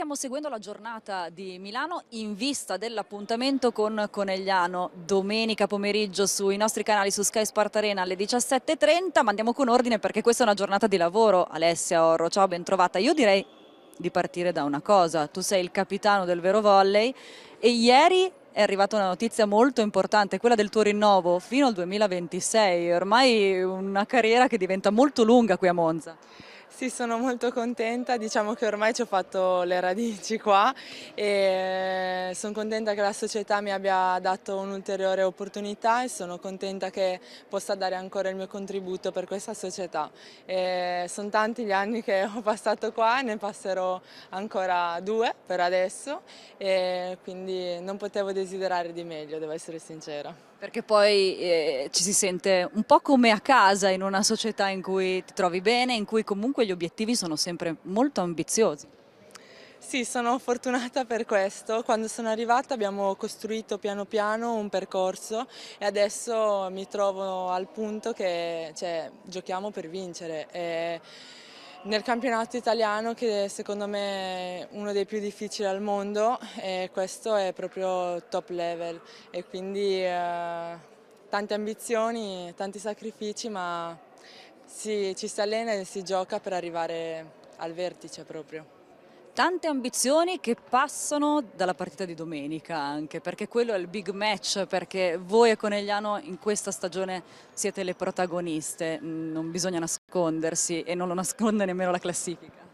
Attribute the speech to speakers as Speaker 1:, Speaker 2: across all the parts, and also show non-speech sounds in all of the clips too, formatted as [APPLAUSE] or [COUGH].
Speaker 1: stiamo seguendo la giornata di Milano in vista dell'appuntamento con Conegliano domenica pomeriggio sui nostri canali su Sky Spartarena alle 17.30. Ma andiamo con ordine perché questa è una giornata di lavoro. Alessia Orro, ciao, ben trovata. Io direi di partire da una cosa. Tu sei il capitano del vero volley e ieri è arrivata una notizia molto importante, quella del tuo rinnovo fino al 2026. Ormai una carriera che diventa molto lunga qui a Monza.
Speaker 2: Sì, sono molto contenta, diciamo che ormai ci ho fatto le radici qua e sono contenta che la società mi abbia dato un'ulteriore opportunità e sono contenta che possa dare ancora il mio contributo per questa società. E sono tanti gli anni che ho passato qua, e ne passerò ancora due per adesso e quindi non potevo desiderare di meglio, devo essere sincera.
Speaker 1: Perché poi eh, ci si sente un po' come a casa in una società in cui ti trovi bene, in cui comunque comunque gli obiettivi sono sempre molto ambiziosi.
Speaker 2: Sì, sono fortunata per questo. Quando sono arrivata abbiamo costruito piano piano un percorso e adesso mi trovo al punto che cioè, giochiamo per vincere. E nel campionato italiano che secondo me è uno dei più difficili al mondo e questo è proprio top level e quindi eh, tante ambizioni, tanti sacrifici ma sì, ci si allena e si gioca per arrivare al vertice proprio.
Speaker 1: Tante ambizioni che passano dalla partita di domenica anche, perché quello è il big match, perché voi e Conegliano in questa stagione siete le protagoniste, non bisogna nascondersi e non lo nasconde nemmeno la classifica.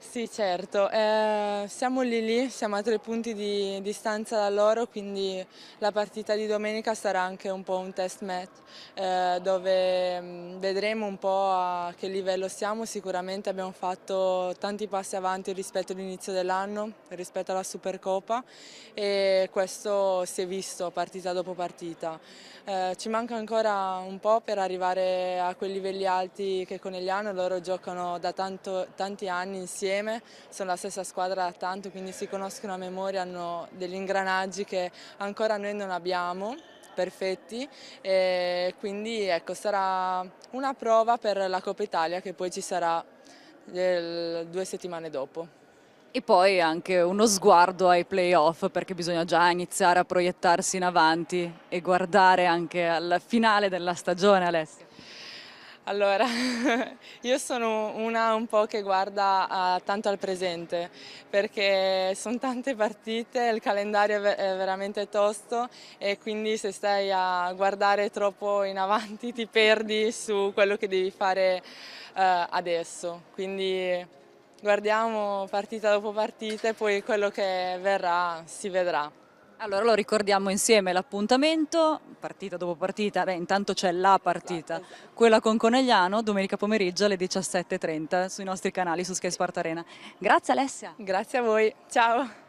Speaker 2: Sì, certo. Eh, siamo lì lì, siamo a tre punti di distanza da loro, quindi la partita di domenica sarà anche un po' un test match, eh, dove mm, vedremo un po' a che livello siamo. Sicuramente abbiamo fatto tanti passi avanti rispetto all'inizio dell'anno, rispetto alla Supercoppa e questo si è visto partita dopo partita. Eh, ci manca ancora un po' per arrivare a quei livelli alti che Conegliano, loro giocano da tanto, tanti anni insieme insieme, sono la stessa squadra da tanto, quindi si conoscono a memoria, hanno degli ingranaggi che ancora noi non abbiamo perfetti e quindi ecco, sarà una prova per la Coppa Italia che poi ci sarà due settimane dopo. E poi
Speaker 1: anche uno sguardo ai playoff perché bisogna già iniziare a proiettarsi in avanti e guardare anche al finale della stagione Alessia.
Speaker 2: Allora, [LAUGHS] io sono una un po' che guarda ah, tanto al presente, perché sono tante partite, il calendario è, veramente tosto e quindi se stai a guardare troppo in avanti ti perdi su quello che devi fare eh, adesso. Quindi guardiamo partita dopo partita e poi quello che verrà si vedrà.
Speaker 1: Allora lo ricordiamo insieme l'appuntamento, partita dopo partita, beh intanto c'è la partita, esatto. quella con Conegliano domenica pomeriggio alle 17.30 sui nostri canali su Sky Sparta Arena. Grazie Alessia. Grazie a voi, ciao.